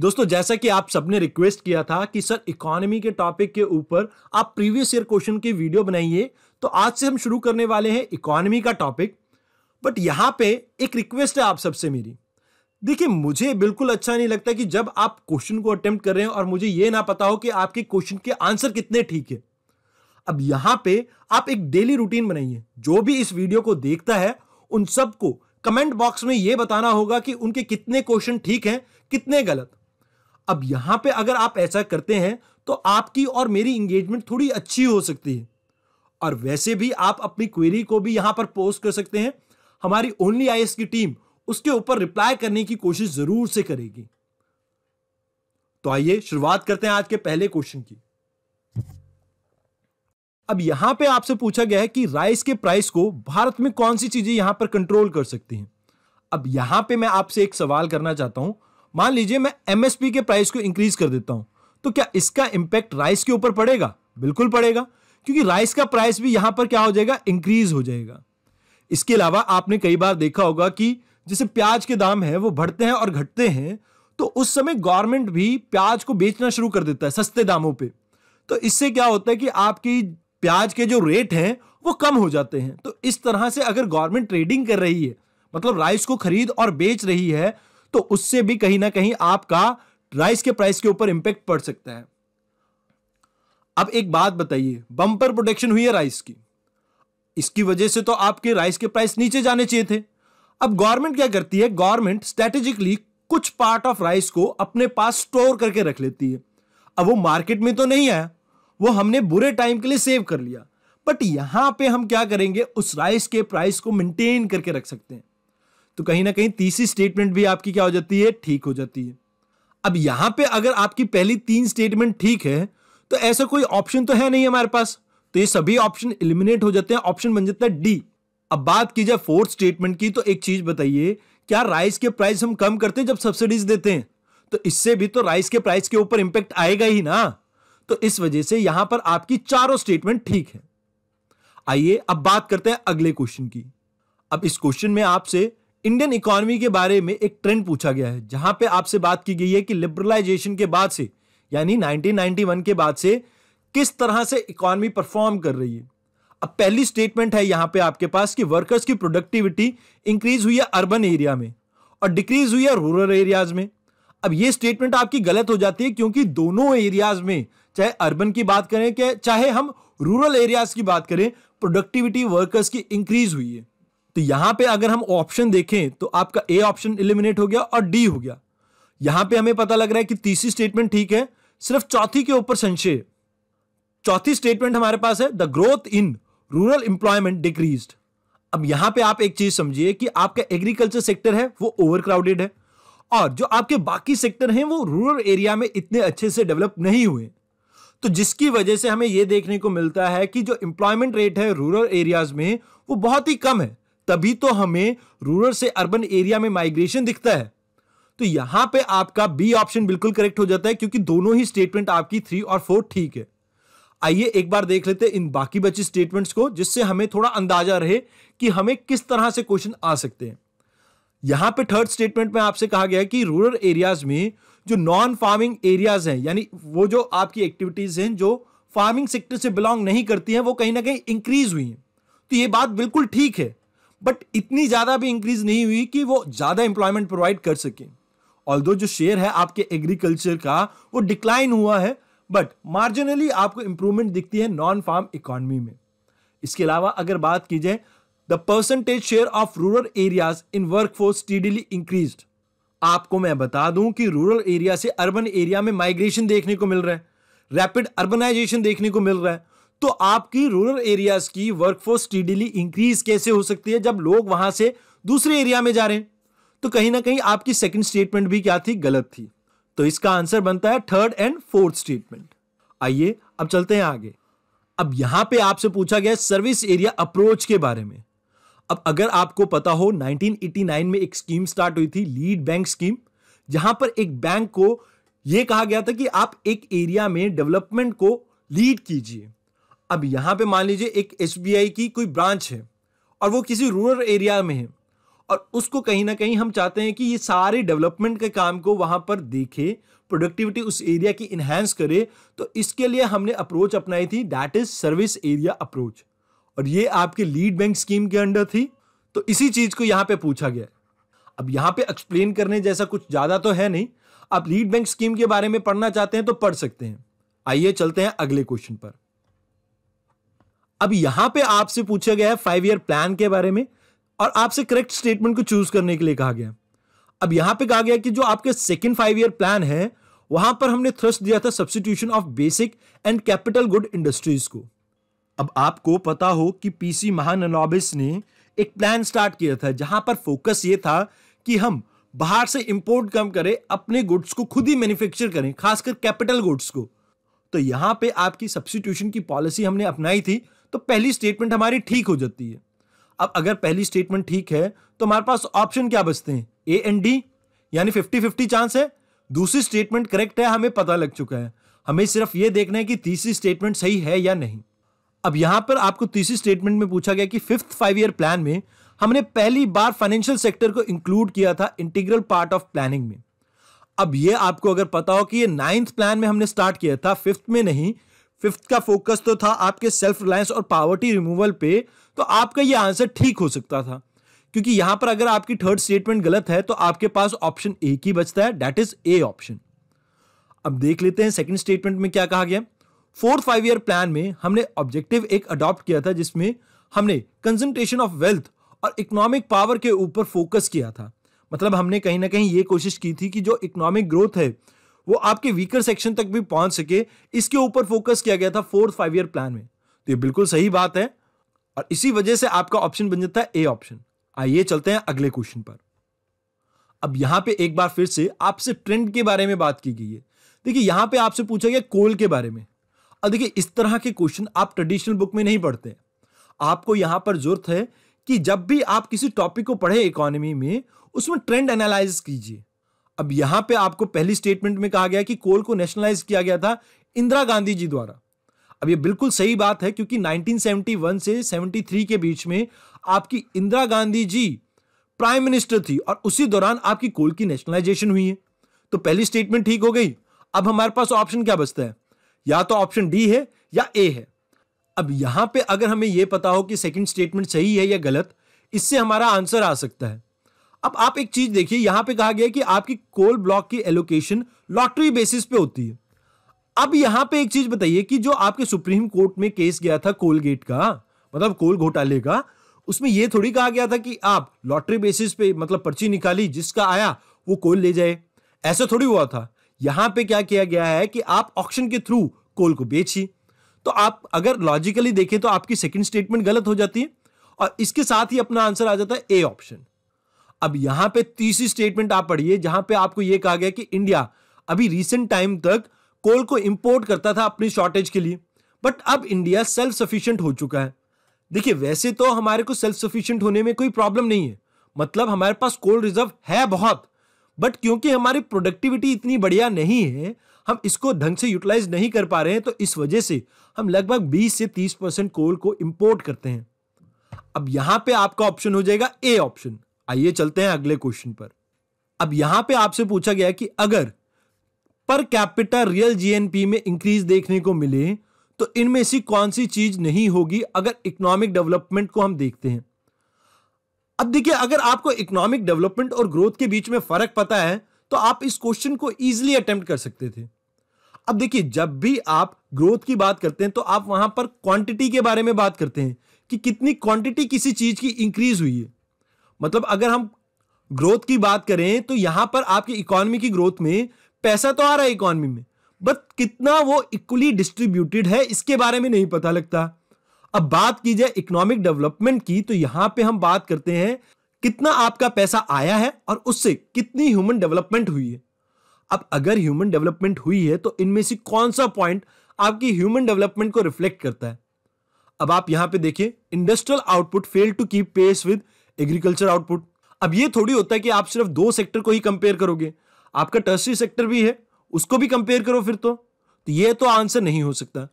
दोस्तों जैसा कि आप सबने रिक्वेस्ट किया था कि सर इकोनॉमी के टॉपिक के ऊपर आप प्रीवियस ईयर क्वेश्चन की वीडियो बनाइए तो आज से हम शुरू करने वाले हैं इकोनॉमी का टॉपिक बट यहां पे एक रिक्वेस्ट है आप सबसे मेरी देखिए मुझे बिल्कुल अच्छा नहीं लगता कि जब आप क्वेश्चन को अटेम्प्ट कर रहे हैं और मुझे ये ना पता हो कि आपके क्वेश्चन के आंसर कितने ठीक है अब यहां पे आप एक डेली रूटीन बनाइए जो भी इस वीडियो को देखता है उन सबको कमेंट बॉक्स में यह बताना होगा कि उनके कितने क्वेश्चन ठीक हैं कितने गलत अब यहां पे अगर आप ऐसा करते हैं तो आपकी और मेरी इंगेजमेंट थोड़ी अच्छी हो सकती है और वैसे भी आप अपनी क्वेरी को भी यहां पर पोस्ट कर सकते हैं हमारी ओनली आई की टीम उसके ऊपर रिप्लाई करने की कोशिश जरूर से करेगी तो आइए शुरुआत करते हैं आज के पहले क्वेश्चन की अब यहां पे आपसे पूछा गया है कि राइस के प्राइस को भारत में कौन सी चीजें यहां पर कंट्रोल कर सकती हैं अब यहां पे मैं आपसे एक सवाल करना चाहता हूं मान लीजिए मैं एमएसपी के प्राइस को इंक्रीज कर देता हूं तो क्या इसका इंपैक्ट राइस के ऊपर पड़ेगा बिल्कुल पड़ेगा क्योंकि राइस का प्राइस भी यहां पर क्या हो जाएगा इंक्रीज हो जाएगा इसके अलावा आपने कई बार देखा होगा कि जैसे प्याज के दाम है वो बढ़ते हैं और घटते हैं तो उस समय गवर्नमेंट भी प्याज को बेचना शुरू कर देता है सस्ते दामों पर तो इससे क्या होता है कि आपकी प्याज के जो रेट हैं वो कम हो जाते हैं तो इस तरह से अगर गवर्नमेंट ट्रेडिंग कर रही है मतलब राइस को खरीद और बेच रही है तो उससे भी कहीं ना कहीं आपका राइस के प्राइस के ऊपर इंपैक्ट पड़ सकता है अब एक बात बताइए बंपर प्रोडक्शन हुई है राइस की इसकी वजह से तो आपके राइस के प्राइस नीचे जाने चाहिए थे अब गवर्नमेंट क्या करती है गवर्नमेंट स्ट्रेटेजिकली कुछ पार्ट ऑफ राइस को अपने पास स्टोर करके रख लेती है अब वो मार्केट में तो नहीं आया वो हमने बुरे टाइम के लिए सेव कर लिया बट यहां पे हम क्या करेंगे उस राइस के प्राइस को मेंटेन करके रख सकते हैं तो कहीं ना कहीं तीसरी स्टेटमेंट भी आपकी क्या हो जाती है ठीक हो जाती है अब यहां पे अगर आपकी पहली तीन स्टेटमेंट ठीक है तो ऐसा कोई ऑप्शन तो है नहीं हमारे पास तो ये सभी ऑप्शन इलिमिनेट हो जाते हैं ऑप्शन बन जाता है डी अब बात की जाए फोर्थ स्टेटमेंट की तो एक चीज बताइए क्या राइस के प्राइस हम कम करते हैं जब सब्सिडीज देते हैं तो इससे भी तो राइस के प्राइस के ऊपर इंपैक्ट आएगा ही ना तो इस वजह से यहां पर आपकी चारों स्टेटमेंट ठीक है आइए अब बात करते हैं अगले क्वेश्चन की अब इस क्वेश्चन में आपसे इंडियन इकोनॉमी के बारे में एक ट्रेंड पूछा गया है जहां पे आपसे बात की गई है कि लिबरलाइजेशन के बाद से यानी 1991 के बाद से किस तरह से इकोनॉमी परफॉर्म कर रही है अब पहली स्टेटमेंट है यहां पे आपके पास कि वर्कर्स की प्रोडक्टिविटी इंक्रीज हुई है अर्बन एरिया में और डिक्रीज हुई है रूरल एरियाज में अब ये स्टेटमेंट आपकी गलत हो जाती है क्योंकि दोनों एरियाज में चाहे अर्बन की बात करें चाहे हम रूरल एरियाज की बात करें प्रोडक्टिविटी वर्कर्स की इंक्रीज हुई है तो यहां पे अगर हम ऑप्शन देखें तो आपका ए ऑप्शन इलिमिनेट हो गया और डी हो गया यहां पे हमें पता लग रहा है कि तीसरी स्टेटमेंट ठीक है सिर्फ चौथी के ऊपर संशय चौथी स्टेटमेंट हमारे पास है the growth in rural employment decrease अब यहां पे आप एक चीज समझिए कि आपका एग्रीकल्चर सेक्टर है वो ओवरक्राउडेड है और जो आपके बाकी सेक्टर हैं वो रूरल एरिया में इतने अच्छे से डेवलप नहीं हुए तो जिसकी वजह से हमें यह देखने को मिलता है कि जो एम्प्लॉयमेंट रेट है रूरल एरियाज में वो बहुत ही कम है तभी तो हमें रूरल से अर्बन एरिया में माइग्रेशन दिखता है तो यहां पे आपका बी ऑप्शन बिल्कुल करेक्ट हो जाता है क्योंकि दोनों ही स्टेटमेंट आपकी थ्री और फोर ठीक है आइए एक बार देख लेते हैं इन बाकी बची स्टेटमेंट्स को जिससे हमें थोड़ा अंदाजा रहे कि हमें किस तरह से क्वेश्चन आ सकते हैं यहां पे थर्ड स्टेटमेंट में आपसे कहा गया है कि रूरल एरियाज में जो नॉन फार्मिंग एरियाज हैं यानी वो जो आपकी एक्टिविटीज हैं जो फार्मिंग सेक्टर से बिलोंग नहीं करती हैं वो कहीं ना कहीं इंक्रीज हुई हैं तो ये बात बिल्कुल ठीक है बट इतनी ज़्यादा भी इंक्रीज नहीं हुई कि वो ज़्यादा एम्प्लॉयमेंट प्रोवाइड कर सके ऑल जो शेयर है आपके एग्रीकल्चर का वो डिक्लाइन हुआ है बट मार्जिनली आपको इंप्रूवमेंट दिखती है नॉन फार्म इकोनॉमी में इसके अलावा अगर बात की जाए the percentage share of rural areas in work force steadily increase आपको मैं बता दूं कि रूरल एरिया से अर्बन एरिया में माइग्रेशन देखने को मिल रहा है रैपिड अर्बनाइजेशन देखने को मिल रहा है तो आपकी रूरल एरियाज की वर्कफोर्स स्टीडीली इंक्रीज कैसे हो सकती है जब लोग वहां से दूसरे एरिया में जा रहे हैं तो कहीं ना कहीं आपकी सेकंड स्टेटमेंट भी क्या थी गलत थी तो इसका आंसर बनता है थर्ड एंड फोर्थ स्टेटमेंट आइए अब चलते हैं आगे अब यहां पे आपसे पूछा गया सर्विस एरिया अप्रोच के बारे में अब अगर आपको पता हो 1989 में एक स्कीम स्टार्ट हुई थी लीड बैंक स्कीम जहां पर एक बैंक को यह कहा गया था कि आप एक एरिया में डेवलपमेंट को लीड कीजिए अब यहाँ पे मान लीजिए एक एस की कोई ब्रांच है और वो किसी रूरल एरिया में है और उसको कहीं ना कहीं हम चाहते हैं कि ये सारे डेवलपमेंट के काम को वहाँ पर देखे प्रोडक्टिविटी उस एरिया की इन्हेंस करे तो इसके लिए हमने अप्रोच अपनाई थी that is service area approach और ये आपके लीड बैंक स्कीम के अंडर थी तो इसी चीज़ को यहाँ पे पूछा गया अब यहाँ पे एक्सप्लेन करने जैसा कुछ ज़्यादा तो है नहीं आप लीड बैंक स्कीम के बारे में पढ़ना चाहते हैं तो पढ़ सकते हैं आइए चलते हैं अगले क्वेश्चन पर अब यहां पे आपसे पूछा गया है फाइव ईयर प्लान के बारे में और आपसे करेक्ट स्टेटमेंट को चूज करने के लिए कहा गया अब यहां पे कहा गया कि जो आपके सेकंड फाइव ईयर प्लान है वहां पर हमने थ्रस्ट दिया था substitution of basic and capital good industries को अब आपको पता हो कि पीसी महानोबिस ने एक प्लान स्टार्ट किया था जहां पर फोकस ये था कि हम बाहर से इंपोर्ट कम करें अपने गुड्स को खुद ही मैन्युफैक्चर करें खासकर कैपिटल गुड्स को तो यहां पे आपकी सब्सिट्यूशन की पॉलिसी हमने अपनाई थी तो पहली स्टेटमेंट हमारी ठीक हो जाती है अब अगर पहली स्टेटमेंट ठीक है तो हमारे पास ऑप्शन क्या बचते हैं ए एंड डी यानी फिफ्टी फिफ्टी चांस है दूसरी स्टेटमेंट करेक्ट है हमें पता लग चुका है हमें सिर्फ यह देखना है कि तीसरी स्टेटमेंट सही है या नहीं अब यहां पर आपको तीसरी स्टेटमेंट में पूछा गया कि फिफ्थ फाइव ईयर प्लान में हमने पहली बार फाइनेंशियल सेक्टर को इंक्लूड किया था इंटीग्रल पार्ट ऑफ प्लानिंग में अब यह आपको अगर पता हो कि ये नाइन्थ प्लान में हमने स्टार्ट किया था फिफ्थ में नहीं फिफ्थ का फोकस तो था आपके सेल्फ रिलायंस और पावर्टी रिमूवल पे तो आपका ये आंसर ठीक हो सकता था क्योंकि यहां पर अगर आपकी थर्ड स्टेटमेंट गलत है तो आपके पास ऑप्शन ए की बचता है डेट इज ए ऑप्शन अब देख लेते हैं सेकंड स्टेटमेंट में क्या कहा गया फोर्थ फाइव ईयर प्लान में हमने ऑब्जेक्टिव एक अडॉप्ट किया था जिसमें हमने कंसंट्रेशन ऑफ वेल्थ और इकोनॉमिक पावर के ऊपर फोकस किया था मतलब हमने कहीं ना कहीं ये कोशिश की थी कि जो इकोनॉमिक ग्रोथ है वो आपके वीकर सेक्शन तक भी पहुंच सके इसके ऊपर फोकस किया गया था फोर्थ फाइव ईयर प्लान में तो ये बिल्कुल सही बात है और इसी वजह से आपका ऑप्शन बन जाता है ए ऑप्शन आइए चलते हैं अगले क्वेश्चन पर अब यहां पे एक बार फिर से आपसे ट्रेंड के बारे में बात की गई है देखिए यहां पे आपसे पूछा गया कोल के बारे में और देखिए इस तरह के क्वेश्चन आप ट्रेडिशनल बुक में नहीं पढ़ते आपको यहां पर जरूरत है कि जब भी आप किसी टॉपिक को पढ़े इकोनॉमी में उसमें ट्रेंड एनालिस कीजिए अब यहां पे आपको पहली स्टेटमेंट में कहा गया कि कोल को नेशनलाइज किया गया था इंदिरा गांधी जी द्वारा अब ये बिल्कुल सही बात है क्योंकि 1971 से 73 के बीच में आपकी इंदिरा गांधी जी प्राइम मिनिस्टर थी और उसी दौरान आपकी कोल की नेशनलाइजेशन हुई है तो पहली स्टेटमेंट ठीक हो गई अब हमारे पास ऑप्शन क्या बचता है या तो ऑप्शन डी है या ए है अब यहां पे अगर हमें यह पता हो कि सेकंड स्टेटमेंट सही है या गलत इससे हमारा आंसर आ सकता है अब आप एक चीज देखिए यहां पे कहा गया कि आपकी कोल ब्लॉक की एलोकेशन लॉटरी बेसिस पे होती है अब यहां पे एक चीज बताइए कि जो आपके सुप्रीम कोर्ट में केस गया था कोलगेट का मतलब कोल घोटाले का उसमें यह थोड़ी कहा गया था कि आप लॉटरी बेसिस पे मतलब पर्ची निकाली जिसका आया वो कोल ले जाए ऐसा थोड़ी हुआ था यहां पे क्या किया गया है कि आप ऑप्शन के थ्रू कोल को बेची तो आप अगर लॉजिकली देखें तो आपकी सेकंड स्टेटमेंट गलत हो जाती है और इसके साथ ही अपना आंसर आ जाता है ए ऑप्शन अब यहां पे तीसरी स्टेटमेंट आप पढ़िए जहां पे आपको यह कहा गया कि इंडिया अभी रिसेंट टाइम तक कोल को इंपोर्ट करता था अपनी शॉर्टेज के लिए बट अब इंडिया सेल्फ सफिशियंट हो चुका है देखिए वैसे तो हमारे को सेल्फ सफिशियंट होने में कोई प्रॉब्लम नहीं है मतलब हमारे पास कोल रिजर्व है बहुत बट क्योंकि हमारी प्रोडक्टिविटी इतनी बढ़िया नहीं है हम इसको ढंग से यूटिलाइज नहीं कर पा रहे हैं तो इस वजह से हम लगभग 20 से 30 परसेंट कोल को इंपोर्ट करते हैं अब यहां पे आपका ऑप्शन हो जाएगा ए ऑप्शन आइए चलते हैं अगले क्वेश्चन पर अब यहां पे आपसे पूछा गया कि अगर पर कैपिटा रियल जीएनपी में इंक्रीज देखने को मिले तो इनमें से कौन सी चीज नहीं होगी अगर इकोनॉमिक डेवलपमेंट को हम देखते हैं अब देखिए अगर आपको इकोनॉमिक डेवलपमेंट और ग्रोथ के बीच में फर्क पता है तो आप इस क्वेश्चन को इजीली अटेम्प्ट कर सकते थे अब देखिए जब भी आप ग्रोथ की बात करते हैं तो आप वहां पर क्वांटिटी के बारे में बात करते हैं कि कितनी क्वांटिटी किसी चीज की इंक्रीज हुई है मतलब अगर हम ग्रोथ की बात करें तो यहां पर आपकी इकोनॉमी की ग्रोथ में पैसा तो आ रहा है इकोनॉमी में बट कितना वो इक्वली डिस्ट्रीब्यूटेड है इसके बारे में नहीं पता लगता अब बात की जाए इकोनॉमिक डेवलपमेंट की तो यहां पे हम बात करते हैं कितना आपका पैसा आया है और उससे कितनी ह्यूमन डेवलपमेंट हुई है अब अगर ह्यूमन डेवलपमेंट हुई है तो इनमें से कौन सा पॉइंट आपकी ह्यूमन डेवलपमेंट को रिफ्लेक्ट करता है अब आप यहां पे देखिए industrial output fail to keep pace with agriculture output अब ये थोड़ी होता है कि आप सिर्फ दो सेक्टर को ही कंपेयर करोगे आपका टर्सरी सेक्टर भी है उसको भी कंपेयर करो फिर तो, तो ये तो आंसर नहीं हो सकता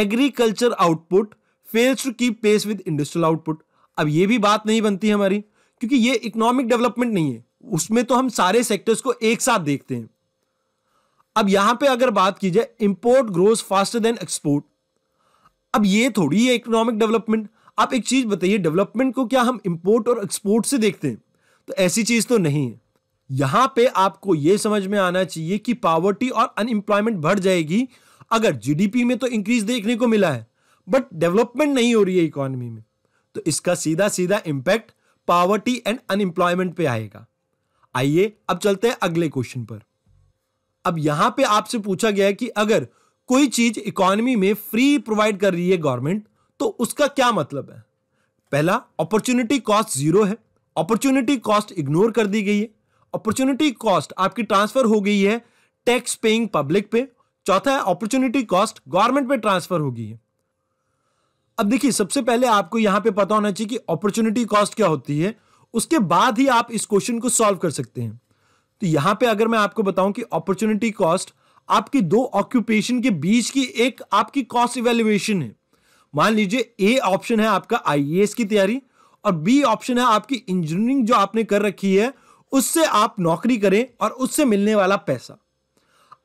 agriculture output falls to keep pace with industrial output अब ये भी बात नहीं बनती हमारी क्योंकि ये इकोनॉमिक डेवलपमेंट नहीं है उसमें तो हम सारे सेक्टर्स को एक साथ देखते हैं अब यहां पे अगर बात की जाए import grows faster than export अब ये थोड़ी है इकोनॉमिक डेवलपमेंट आप एक चीज़ बताइए डेवलपमेंट को क्या हम इंपोर्ट और एक्सपोर्ट से देखते हैं तो ऐसी चीज़ तो नहीं है यहां पे आपको यह समझ में आना चाहिए कि पावर्टी और अनएम्प्लॉयमेंट बढ़ जाएगी अगर जीडीपी में तो इंक्रीज देखने को मिला है बट डेवलपमेंट नहीं हो रही है इकोनॉमी में तो इसका सीधा सीधा इंपैक्ट पावर्टी एंड अनएम्प्लॉयमेंट पे आएगा आइए अब चलते हैं अगले क्वेश्चन पर अब यहां पे आपसे पूछा गया है कि अगर कोई चीज इकोनॉमी में फ्री प्रोवाइड कर रही है गवर्नमेंट तो उसका क्या मतलब है पहला अपॉर्चुनिटी कॉस्ट जीरो है अपॉर्चुनिटी कॉस्ट इग्नोर कर दी गई है अपॉर्चुनिटी कॉस्ट आपकी ट्रांसफर हो गई है टैक्स पेइंग पब्लिक पे चौथा है अपॉर्चुनिटी कॉस्ट गवर्नमेंट पे ट्रांसफर हो गई है अब देखिए सबसे पहले आपको यहां पे पता होना चाहिए कि अपॉर्चुनिटी कॉस्ट क्या होती है उसके बाद ही आप इस क्वेश्चन को सॉल्व कर सकते हैं तो यहां पे अगर मैं आपको बताऊं कि अपॉर्चुनिटी कॉस्ट आपकी दो ऑक्यूपेशन के बीच की एक आपकी कॉस्ट इवेल्युएशन है मान लीजिए ए ऑप्शन है आपका आईएएस की तैयारी और बी ऑप्शन है आपकी इंजीनियरिंग जो आपने कर रखी है उससे आप नौकरी करें और उससे मिलने वाला पैसा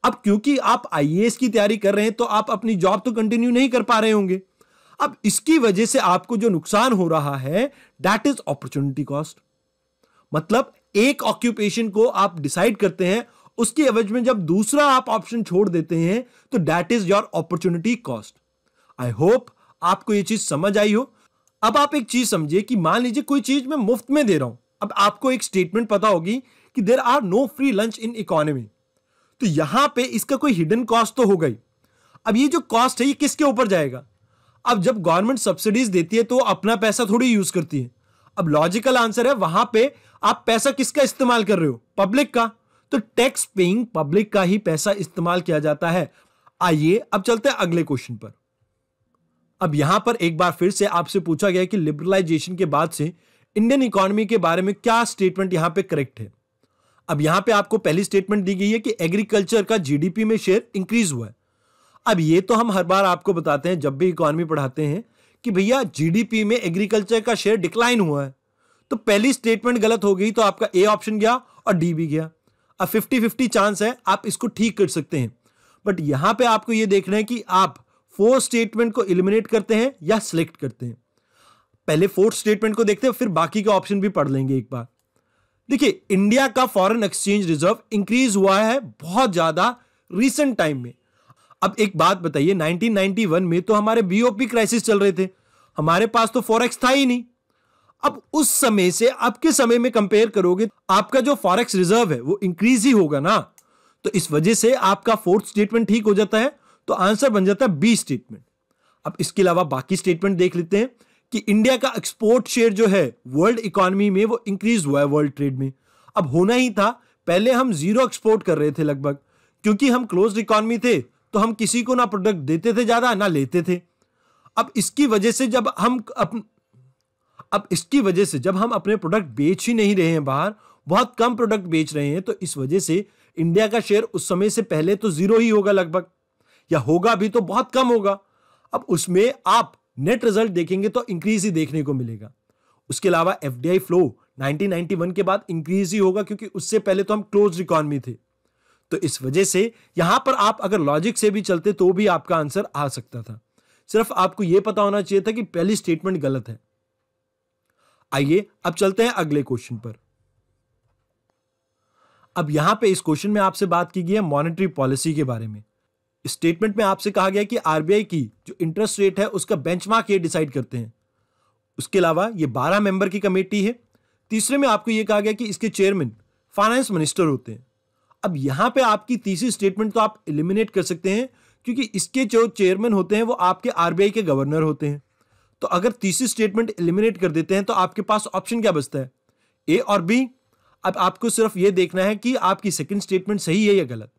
अब क्योंकि आप आईएएस की तैयारी कर रहे हैं तो आप अपनी जॉब तो कंटिन्यू नहीं कर पा रहे होंगे अब इसकी वजह से आपको जो नुकसान हो रहा है दैट इज अपॉर्चुनिटी कॉस्ट मतलब एक ऑक्यूपेशन को आप डिसाइड करते हैं उसकी एवज में जब दूसरा आप ऑप्शन छोड़ देते हैं तो that is your opportunity cost I hope आपको ये चीज समझ आई हो अब आप एक चीज समझिए कि मान लीजिए कोई चीज मैं मुफ्त में दे रहा हूं अब आपको एक स्टेटमेंट पता होगी कि there are no free lunch in economy तो यहां पे इसका कोई हिडन कॉस्ट तो हो गई अब ये जो कॉस्ट है ये किसके ऊपर जाएगा अब जब गवर्नमेंट सब्सिडीज देती है तो अपना पैसा थोड़ी यूज करती है अब लॉजिकल आंसर है वहां पे आप पैसा किसका इस्तेमाल कर रहे हो पब्लिक का तो टैक्स पेइंग पब्लिक का ही पैसा इस्तेमाल किया जाता है आइए अब चलते हैं अगले क्वेश्चन पर अब यहां पर एक बार फिर से आपसे पूछा गया कि लिबरलाइजेशन के बाद से इंडियन इकोनॉमी के बारे में क्या स्टेटमेंट यहां पे करेक्ट है अब यहां पे आपको पहली स्टेटमेंट दी गई है कि एग्रीकल्चर का जीडीपी में शेयर इंक्रीज हुआ है अब ये तो हम हर बार आपको बताते हैं जब भी इकोनॉमी पढ़ाते हैं कि भैया जीडीपी में एग्रीकल्चर का शेयर डिक्लाइन हुआ है तो पहली स्टेटमेंट गलत हो गई तो आपका ए ऑप्शन गया और डी भी गया अब फिफ्टी फिफ्टी चांस है आप इसको ठीक कर सकते हैं बट यहां पे आपको ये देखना है कि आप फोर स्टेटमेंट को इलिमिनेट करते हैं या सिलेक्ट करते हैं पहले फोर्थ स्टेटमेंट को देखते हैं फिर बाकी के ऑप्शन भी पढ़ लेंगे एक बार देखिए इंडिया का फॉरेन एक्सचेंज रिजर्व इंक्रीज हुआ है बहुत ज्यादा रिसेंट टाइम में अब एक बात बताइए 1991 में तो हमारे बीओपी क्राइसिस चल रहे थे हमारे पास तो फॉरेक्स था ही नहीं अब उस समय से अब के समय में कंपेयर करोगे आपका जो फॉरेक्स रिजर्व है वो इंक्रीज ही होगा ना तो इस वजह से आपका फोर्थ स्टेटमेंट ठीक हो जाता है तो आंसर बन जाता है बी स्टेटमेंट अब इसके अलावा बाकी स्टेटमेंट देख लेते हैं कि इंडिया का एक्सपोर्ट शेयर जो है वर्ल्ड इकोनॉमी में वो इंक्रीज हुआ है वर्ल्ड ट्रेड में अब होना ही था पहले हम जीरो एक्सपोर्ट कर रहे थे लगभग क्योंकि हम क्लोज इकोनॉमी थे तो हम किसी को ना प्रोडक्ट देते थे ज़्यादा ना लेते थे अब इसकी वजह से जब हम अप, अब इसकी वजह से जब हम अपने प्रोडक्ट बेच ही नहीं रहे हैं बाहर बहुत कम प्रोडक्ट बेच रहे हैं तो इस वजह से इंडिया का शेयर उस समय से पहले तो जीरो ही होगा लगभग या होगा भी तो बहुत कम होगा अब उसमें आप नेट रिजल्ट देखेंगे तो इंक्रीज ही देखने को मिलेगा उसके अलावा एफ फ्लो 1991 के बाद इंक्रीज ही होगा क्योंकि उससे पहले तो हम क्लोज इकॉनमी थे तो इस वजह से यहां पर आप अगर लॉजिक से भी चलते तो भी आपका आंसर आ सकता था सिर्फ आपको यह पता होना चाहिए था कि पहली स्टेटमेंट गलत है आइए अब चलते हैं अगले क्वेश्चन पर अब यहां पे इस क्वेश्चन में आपसे बात की गई है मॉनेटरी पॉलिसी के बारे में स्टेटमेंट में आपसे कहा गया कि आरबीआई की जो इंटरेस्ट रेट है उसका बेंचमार्क ये डिसाइड करते हैं उसके अलावा ये बारह मेंबर की कमेटी है तीसरे में आपको ये कहा गया कि इसके चेयरमैन फाइनेंस मिनिस्टर होते हैं अब यहां पे आपकी तीसरी स्टेटमेंट तो आप इलिमिनेट कर सकते हैं क्योंकि इसके जो चेयरमैन होते हैं वो आपके आरबीआई के गवर्नर होते हैं तो अगर तीसरी स्टेटमेंट इलिमिनेट कर देते हैं तो आपके पास ऑप्शन क्या बचता है ए और बी अब आपको सिर्फ ये देखना है कि आपकी सेकेंड स्टेटमेंट सही है या गलत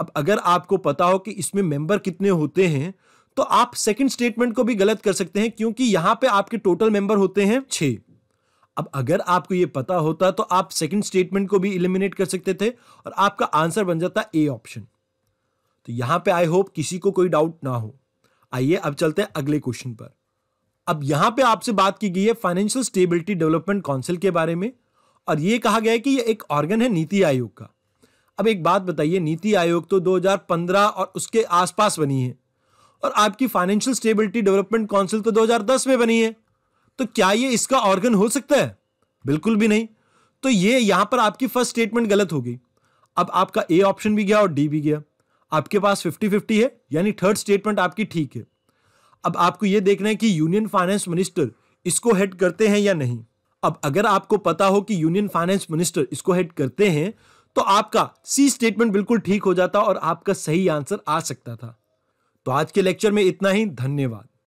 अब अगर आपको पता हो कि इसमें मेंबर कितने होते हैं तो आप सेकंड स्टेटमेंट को भी गलत कर सकते हैं क्योंकि यहां पे आपके टोटल मेंबर होते हैं छः अब अगर आपको यह पता होता तो आप सेकंड स्टेटमेंट को भी इलिमिनेट कर सकते थे और आपका आंसर बन जाता ए ऑप्शन तो यहां पे आई होप किसी को कोई डाउट ना हो आइए अब चलते हैं अगले क्वेश्चन पर अब यहां पे आपसे बात की गई है फाइनेंशियल स्टेबिलिटी डेवलपमेंट काउंसिल के बारे में और यह कहा गया है कि यह एक ऑर्गन है नीति आयोग का अब एक बात बताइए नीति आयोग तो 2015 और उसके आसपास बनी है और आपकी फाइनेंशियल स्टेबिलिटी डेवलपमेंट काउंसिल तो 2010 में बनी है तो क्या ये इसका ऑर्गन हो सकता है बिल्कुल भी नहीं तो ये यहां पर आपकी फर्स्ट स्टेटमेंट गलत हो गई अब आपका ए ऑप्शन भी गया और डी भी गया आपके पास फिफ्टी फिफ्टी है यानी थर्ड स्टेटमेंट आपकी ठीक है अब आपको यह देखना है कि यूनियन फाइनेंस मिनिस्टर इसको हेड करते हैं या नहीं अब अगर आपको पता हो कि यूनियन फाइनेंस मिनिस्टर इसको हेड करते हैं तो आपका सी स्टेटमेंट बिल्कुल ठीक हो जाता और आपका सही आंसर आ सकता था तो आज के लेक्चर में इतना ही धन्यवाद